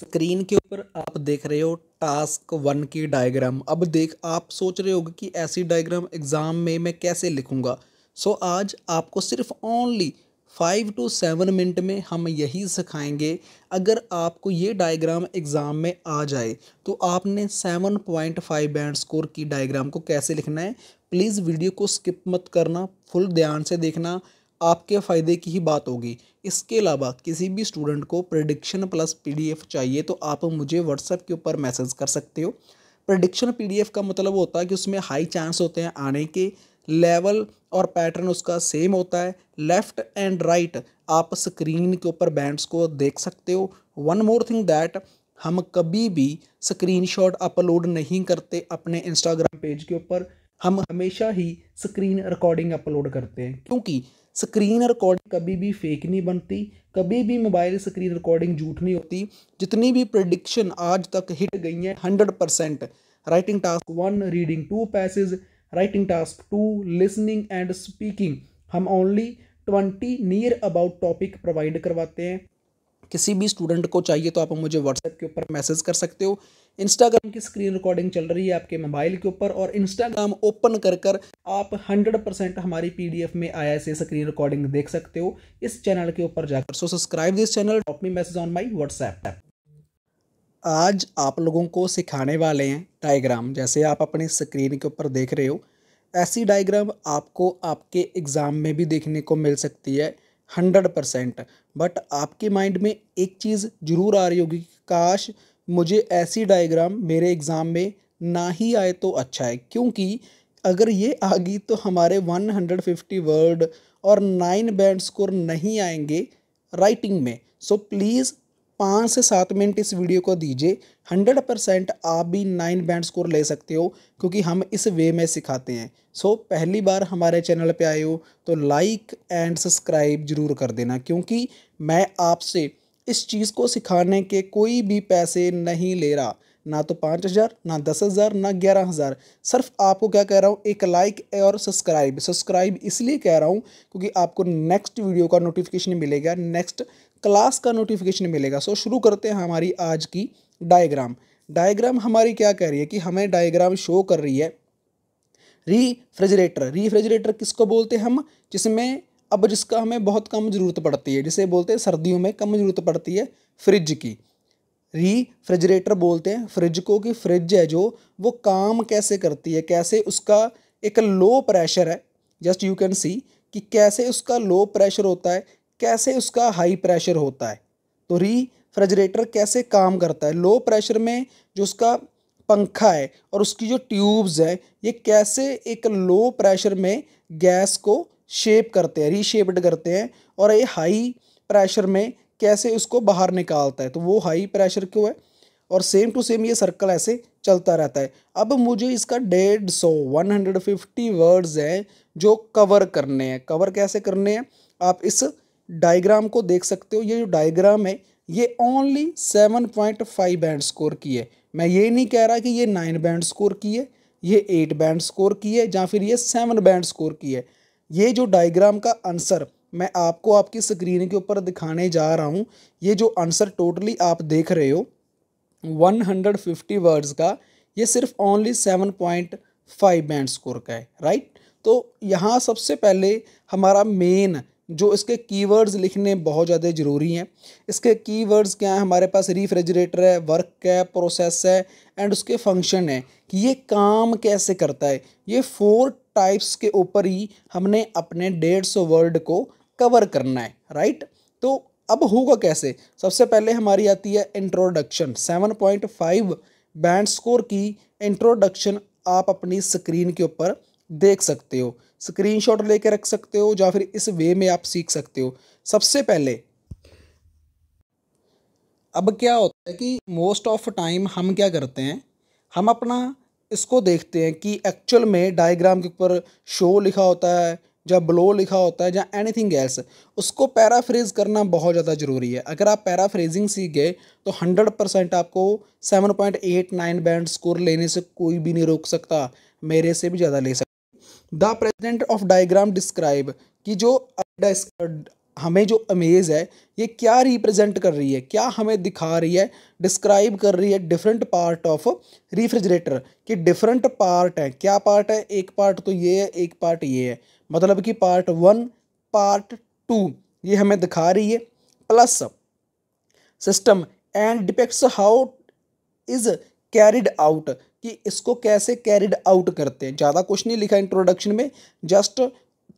screen के ऊपर आप देख रहे हो टास्क वन की डायग्राम अब देख आप सोच रहे होगे कि ऐसी डायग्राम एग्ज़ाम में मैं कैसे लिखूँगा सो आज आपको सिर्फ only five two seven minute में हम यही सिखाएंगे अगर आपको ये डायग्राम एग्ज़ाम में आ जाए तो आपने seven point five band score की डायग्राम को कैसे लिखना है प्लीज़ वीडियो को स्किप मत करना फुल ध्यान से देखना आपके फ़ायदे की ही बात होगी इसके अलावा किसी भी स्टूडेंट को प्रडिक्शन प्लस पीडीएफ चाहिए तो आप मुझे व्हाट्सएप के ऊपर मैसेज कर सकते हो प्रडिक्शन पीडीएफ का मतलब होता है कि उसमें हाई चांस होते हैं आने के लेवल और पैटर्न उसका सेम होता है लेफ़्ट एंड राइट आप स्क्रीन के ऊपर बैंड्स को देख सकते हो वन मोर थिंग दैट हम कभी भी स्क्रीनशॉट अपलोड नहीं करते अपने इंस्टाग्राम पेज के ऊपर हम हमेशा ही स्क्रीन रिकॉर्डिंग अपलोड करते हैं क्योंकि स्क्रीन रिकॉर्डिंग कभी भी फेक नहीं बनती कभी भी मोबाइल स्क्रीन रिकॉर्डिंग झूठ नहीं होती जितनी भी प्रडिक्शन आज तक हिट गई हैं hundred percent writing task one reading two passage writing task two listening and speaking हम only twenty near about topic provide करवाते हैं किसी भी स्टूडेंट को चाहिए तो आप मुझे व्हाट्सएप के ऊपर मैसेज कर सकते हो इंस्टाग्राम की स्क्रीन रिकॉर्डिंग चल रही है आपके मोबाइल के ऊपर और इंस्टाग्राम ओपन कर कर आप 100% हमारी पीडीएफ में आई ऐसे स्क्रीन रिकॉर्डिंग देख सकते हो इस चैनल के ऊपर जाकर so subscribe this channel top me message on my WhatsApp आज आप लोगों को सिखाने वाले हैं डाइग्राम जैसे आप अपनी स्क्रीन के ऊपर देख रहे हो ऐसी डाइग्राम आपको आपके एग्ज़ाम में भी देखने को मिल सकती है हंड्रेड परसेंट बट आपके माइंड में एक चीज़ ज़रूर आ रही होगी कि काश मुझे ऐसी डायग्राम मेरे एग्ज़ाम में ना ही आए तो अच्छा है क्योंकि अगर ये आ गई तो हमारे वन हंड्रेड फिफ्टी वर्ड और नाइन बैंड स्कोर नहीं आएंगे राइटिंग में सो प्लीज़ पाँच से सात मिनट इस वीडियो को दीजिए हंड्रेड परसेंट आप भी नाइन बैंड स्कोर ले सकते हो क्योंकि हम इस वे में सिखाते हैं सो पहली बार हमारे चैनल पे आए हो तो लाइक एंड सब्सक्राइब जरूर कर देना क्योंकि मैं आपसे इस चीज़ को सिखाने के कोई भी पैसे नहीं ले रहा ना तो पाँच हज़ार ना दस हज़ार ना ग्यारह हज़ार सिर्फ आपको क्या कह रहा हूँ एक लाइक और सब्सक्राइब सब्सक्राइब इसलिए कह रहा हूँ क्योंकि आपको नेक्स्ट वीडियो का नोटिफिकेशन मिलेगा नेक्स्ट क्लास का नोटिफिकेशन मिलेगा सो शुरू करते हैं हमारी आज की डायग्राम डायग्राम हमारी क्या कह रही है कि हमें डायग्राम शो कर रही है रीफ्रिजरेटर रीफ्रिजरेटर किसको बोलते हैं हम जिसमें अब जिसका हमें बहुत कम ज़रूरत पड़ती है जिसे बोलते हैं सर्दियों में कम ज़रूरत पड़ती है फ्रिज की रीफ्रिजरेटर बोलते हैं फ्रिज को कि फ्रिज है जो वो काम कैसे करती है कैसे उसका एक लो प्रेशर है जस्ट यू कैन सी कि कैसे उसका लो प्रेशर होता है कैसे उसका हाई प्रेशर होता है तो रीफ्रिजरेटर कैसे काम करता है लो प्रेशर में जो उसका पंखा है और उसकी जो ट्यूब्स है ये कैसे एक लो प्रेशर में गैस को शेप करते हैं रीशेप्ड करते हैं और ये हाई प्रेशर में कैसे उसको बाहर निकालता है तो वो हाई प्रेशर क्यों है और सेम टू सेम ये सर्कल ऐसे चलता रहता है अब मुझे इसका डेढ़ सौ वन हंड्रेड फिफ्टी वर्ड्स हैं जो कवर करने हैं कवर कैसे करने हैं आप इस डायग्राम को देख सकते हो ये जो डायग्राम है ये only seven point five band score की है मैं ये नहीं कह रहा कि ये नाइन बैंड स्कोर की है ये एट बैंड स्कोर की है या फिर ये सेवन बैंड स्कोर की है ये जो डायग्राम का आंसर मैं आपको आपकी स्क्रीन के ऊपर दिखाने जा रहा हूँ ये जो आंसर टोटली आप देख रहे हो 150 वर्ड्स का ये सिर्फ ओनली 7.5 बैंड स्कोर का है राइट तो यहाँ सबसे पहले हमारा मेन जो इसके कीवर्ड्स लिखने बहुत ज़्यादा ज़रूरी हैं इसके कीवर्ड्स क्या हैं हमारे पास रिफ्रिजरेटर है वर्क है प्रोसेस है एंड उसके फंक्शन है कि ये काम कैसे करता है ये फोर टाइप्स के ऊपर ही हमने अपने डेढ़ सौ वर्ड को कवर करना है राइट तो अब होगा कैसे सबसे पहले हमारी आती है introduction seven point five band score की इंट्रोडक्शन आप अपनी स्क्रीन के ऊपर देख सकते हो स्क्रीनशॉट लेके रख सकते हो या फिर इस वे में आप सीख सकते हो सबसे पहले अब क्या होता है कि मोस्ट ऑफ टाइम हम क्या करते हैं हम अपना इसको देखते हैं कि एक्चुअल में डायग्राम के ऊपर शो लिखा होता है या ब्लो लिखा होता है या एनीथिंग एल्स उसको पैराफ्रेज करना बहुत ज़्यादा ज़रूरी है अगर आप पैराफ्रेजिंग सीख गए तो हंड्रेड परसेंट आपको seven point eight nine band score लेने से कोई भी नहीं रोक सकता मेरे से भी ज़्यादा ले सकता the present of diagram describe कि जो हमें जो अमेज है ये क्या रिप्रेजेंट कर रही है क्या हमें दिखा रही है डिस्क्राइब कर रही है डिफरेंट पार्ट ऑफ रिफ्रिजरेटर कि डिफरेंट पार्ट है क्या पार्ट है एक पार्ट तो ये है एक पार्ट ये है मतलब कि पार्ट वन पार्ट टू ये हमें दिखा रही है plus system and depicts how is carried out कि इसको कैसे कैरिड आउट करते हैं ज़्यादा कुछ नहीं लिखा इंट्रोडक्शन में जस्ट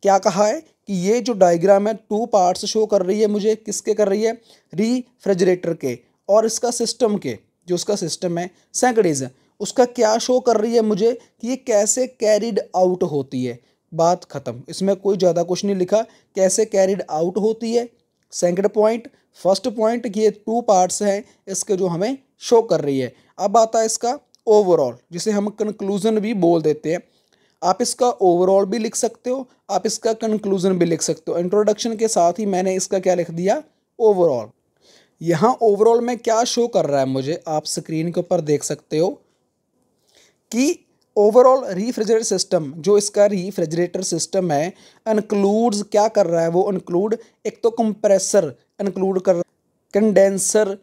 क्या कहा है कि ये जो डायग्राम है टू पार्ट्स शो कर रही है मुझे किसके कर रही है रीफ्रिजरेटर के और इसका सिस्टम के जो उसका सिस्टम है सैकड़ीज उसका क्या शो कर रही है मुझे कि ये कैसे कैरिड आउट होती है बात ख़त्म इसमें कोई ज़्यादा कुछ नहीं लिखा कैसे कैरिड आउट होती है सेकेंड पॉइंट फर्स्ट पॉइंट ये टू पार्ट्स हैं इसके जो हमें शो कर रही है अब आता है इसका ओवरऑल जिसे हम कंक्लूज़न भी बोल देते हैं आप इसका ओवरऑल भी लिख सकते हो आप इसका कंक्लूज़न भी लिख सकते हो इंट्रोडक्शन के साथ ही मैंने इसका क्या लिख दिया ओवरऑल यहाँ ओवरऑल में क्या शो कर रहा है मुझे आप स्क्रीन के ऊपर देख सकते हो कि ओवरऑल रिफ्रिजरेटर सिस्टम जो इसका रिफ्रिजरेटर सिस्टम है इनक्लूड्स क्या कर रहा है वो इनक्लूड एक तो कंप्रेसर इनक्लूड कर कंडेंसर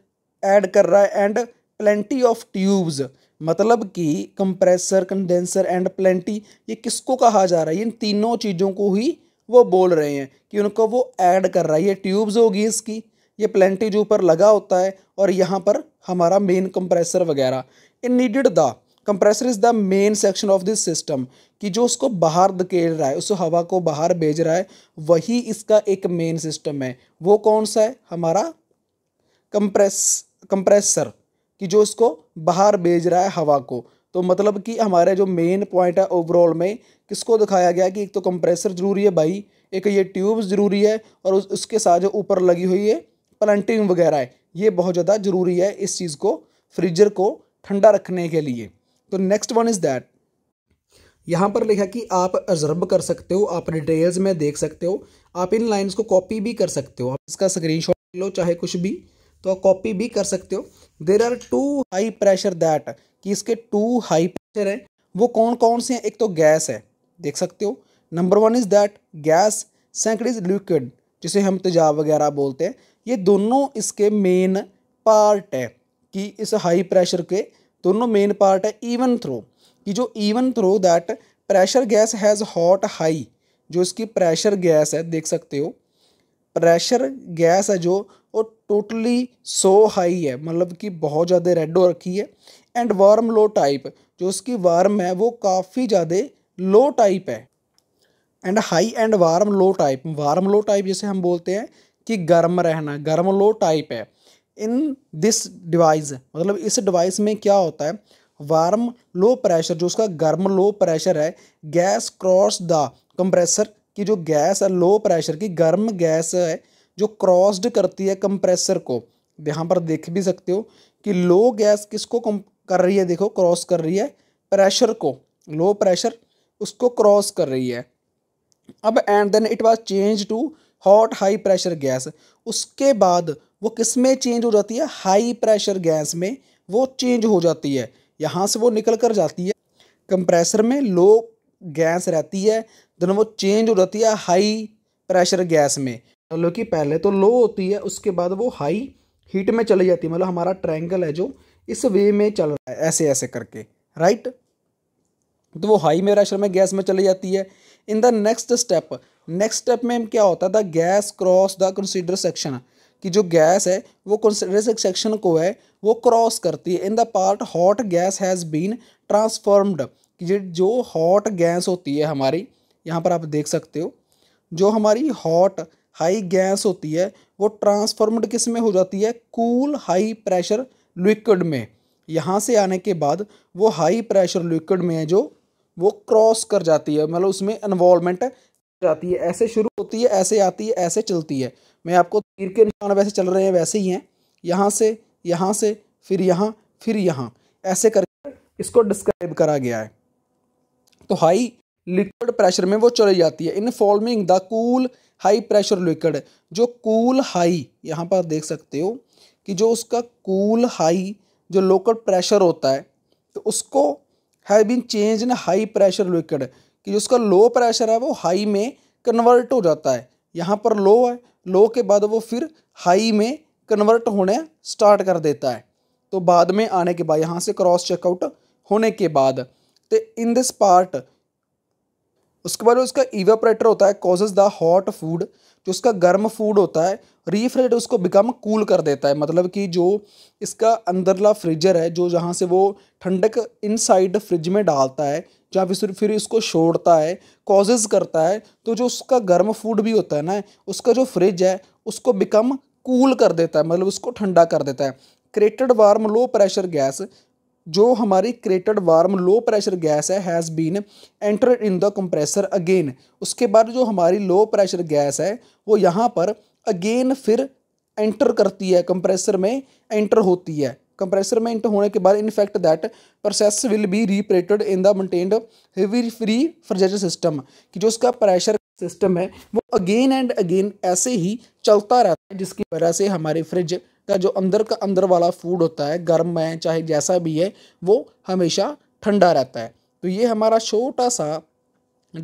ऐड कर रहा है एंड प्लेंटी ऑफ ट्यूब्स मतलब कि कंप्रेसर कंडेंसर एंड प्लेंटी ये किसको कहा जा रहा है इन तीनों चीज़ों को ही वो बोल रहे हैं कि उनको वो ऐड कर रहा है ये ट्यूब्स होगी इसकी ये प्लेंटी जो ऊपर लगा होता है और यहाँ पर हमारा मेन कंप्रेसर वगैरह in needed the compressor is the main section of this system कि जो उसको बाहर धकेल रहा है उस हवा को बाहर भेज रहा है वही इसका एक मेन सिस्टम है वो कौन सा है हमारा कंप्रेस कंप्रेसर कि जो इसको बाहर भेज रहा है हवा को तो मतलब कि हमारे जो मेन पॉइंट है ओवरऑल में किसको दिखाया गया कि एक तो कंप्रेसर ज़रूरी है भाई एक ये ट्यूब ज़रूरी है और उस, उसके साथ जो ऊपर लगी हुई है प्लंटिंग वगैरह है ये बहुत ज़्यादा ज़रूरी है इस चीज़ को फ्रीजर को ठंडा रखने के लिए तो नेक्स्ट वन इज़ दैट यहाँ पर लिखा कि आप ऑब्जर्व कर सकते हो आप डिटेल्स में देख सकते हो आप इन लाइन्स को कॉपी भी कर सकते हो आप इसका स्क्रीनशॉट लो चाहे कुछ भी तो कॉपी भी कर सकते हो there are two high pressure that कि इसके टू हाई प्रेशर हैं वो कौन कौन से हैं एक तो गैस है देख सकते हो number one is that gas second is liquid जिसे हम तेजाब वगैरह बोलते हैं ये दोनों इसके मेन पार्ट है कि इस हाई प्रेशर के दोनों मेन पार्ट है इवन थ्रो कि जो even through that pressure gas has hot high जो इसकी प्रेशर गैस है देख सकते हो प्रेशर गैस है जो और टोटली सो हाई है मतलब कि बहुत ज़्यादा रेड हो रखी है एंड वार्म लो टाइप जो उसकी वार्म है वो काफ़ी ज़्यादा लो टाइप है and high and warm low type warm low type जैसे हम बोलते हैं कि गर्म रहना गर्म लो टाइप है इन दिस डिवाइस मतलब इस डिवाइस में क्या होता है वार्म लो प्रेशर जो उसका गर्म लो प्रेशर है गैस क्रॉस द कंप्रेसर की जो गैस है लो प्रेशर की गर्म गैस है जो क्रॉस्ड करती है कंप्रेसर को यहाँ पर देख भी सकते हो कि लो गैस किसको कर रही है देखो क्रॉस कर रही है प्रेशर को लो प्रेशर उसको क्रॉस कर रही है अब and then it was change to hot high pressure gas उसके बाद वो किस में चेंज हो जाती है हाई प्रेशर गैस में वो चेंज हो जाती है यहाँ से वो निकल कर जाती है कंप्रेसर में लो गैस रहती है देन वो चेंज हो जाती है हाई प्रेशर गैस में मतलब कि पहले तो लो होती है उसके बाद वो हाई हीट में चली जाती है मतलब हमारा ट्रायंगल है जो इस वे में चल रहा है ऐसे ऐसे करके राइट तो वो हाई में प्रेशर में गैस में चली जाती है in the next step next step में क्या होता है the gas cross the consider section कि जो गैस है वो कंसिडर सेक्शन को है वो क्रॉस करती है in the part hot gas has been transformed कि जो हॉट गैस होती है हमारी यहाँ पर आप देख सकते हो जो हमारी हॉट हाई गैस होती है वो ट्रांसफॉर्मड किस में हो जाती है कूल हाई प्रेशर लिक्विड में यहाँ से आने के बाद वो हाई प्रेशर लिक्विड में है जो वो क्रॉस कर जाती है मतलब उसमें इन्वॉल्वमेंट जाती है ऐसे शुरू होती है ऐसे आती है ऐसे चलती है मैं आपको तीर के निशान वैसे चल रहे हैं वैसे ही हैं यहाँ से यहाँ से फिर यहाँ फिर यहाँ ऐसे करके इसको डिस्क्राइब करा गया है तो हाई लिक्विड प्रेशर में वो चली जाती है in forming the cool high pressure liquid जो कूल हाई यहाँ पर देख सकते हो कि जो उसका कूल हाई जो लोकल प्रेशर होता है तो उसको have been change in high pressure liquid कि जो उसका लो प्रेशर है वो हाई में कन्वर्ट हो जाता है यहाँ पर लो है लो के बाद वो फिर हाई में कन्वर्ट होने स्टार्ट कर देता है तो बाद में आने के बाद यहाँ से क्रॉस चेकआउट होने के बाद तो इन दिस पार्ट उसके बाद उसका इवेपरेटर होता है कॉजेज द हॉट फूड जो उसका गर्म फूड होता है रीफ्रिजरेटर उसको बिकम कूल कर देता है मतलब कि जो इसका अंदरला फ्रिजर है जो जहाँ से वो ठंडक इनसाइड फ्रिज में डालता है जहाँ फिर फिर इसको छोड़ता है कॉजेज करता है तो जो उसका गर्म फूड भी होता है ना उसका जो फ्रिज है उसको बिकम कूल कर देता है मतलब उसको ठंडा कर देता है created warm low pressure gas जो हमारी created warm low pressure gas है has been enter in the compressor again उसके बाद जो हमारी लो प्रेशर गैस है वो यहाँ पर अगेन फिर एंटर करती है कंप्रेसर में एंटर होती है कंप्रेसर में इंटर होने के बाद in fact that process will be repeated in the maintained heavy free freezer system कि जो उसका प्रेशर सिस्टम है वो अगेन एंड अगेन ऐसे ही चलता रहता है जिसकी वजह से हमारे फ्रिज का जो अंदर का अंदर वाला फूड होता है गर्म है चाहे जैसा भी है वो हमेशा ठंडा रहता है तो ये हमारा छोटा सा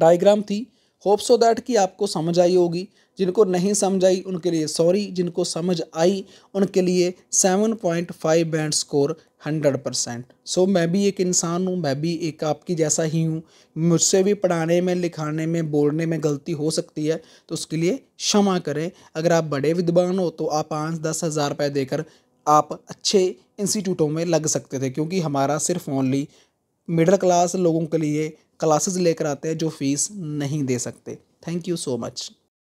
डायग्राम थी होप सो दैट कि आपको समझ आई होगी जिनको नहीं समझ आई उनके लिए सॉरी जिनको समझ आई उनके लिए seven point five band score hundred percent so मैं भी एक इंसान हूँ मैं भी एक आपकी जैसा ही हूँ मुझसे भी पढ़ाने में लिखाने में बोलने में गलती हो सकती है तो उसके लिए क्षमा करें अगर आप बड़े विद्वान हो तो आप पाँच दस हज़ार रुपये देकर आप अच्छे इंस्टीट्यूटों में लग सकते थे क्योंकि हमारा सिर्फ ओनली मिडिल क्लास लोगों के लिए क्लासेस लेकर आते हैं जो फीस नहीं दे सकते थैंक यू सो मच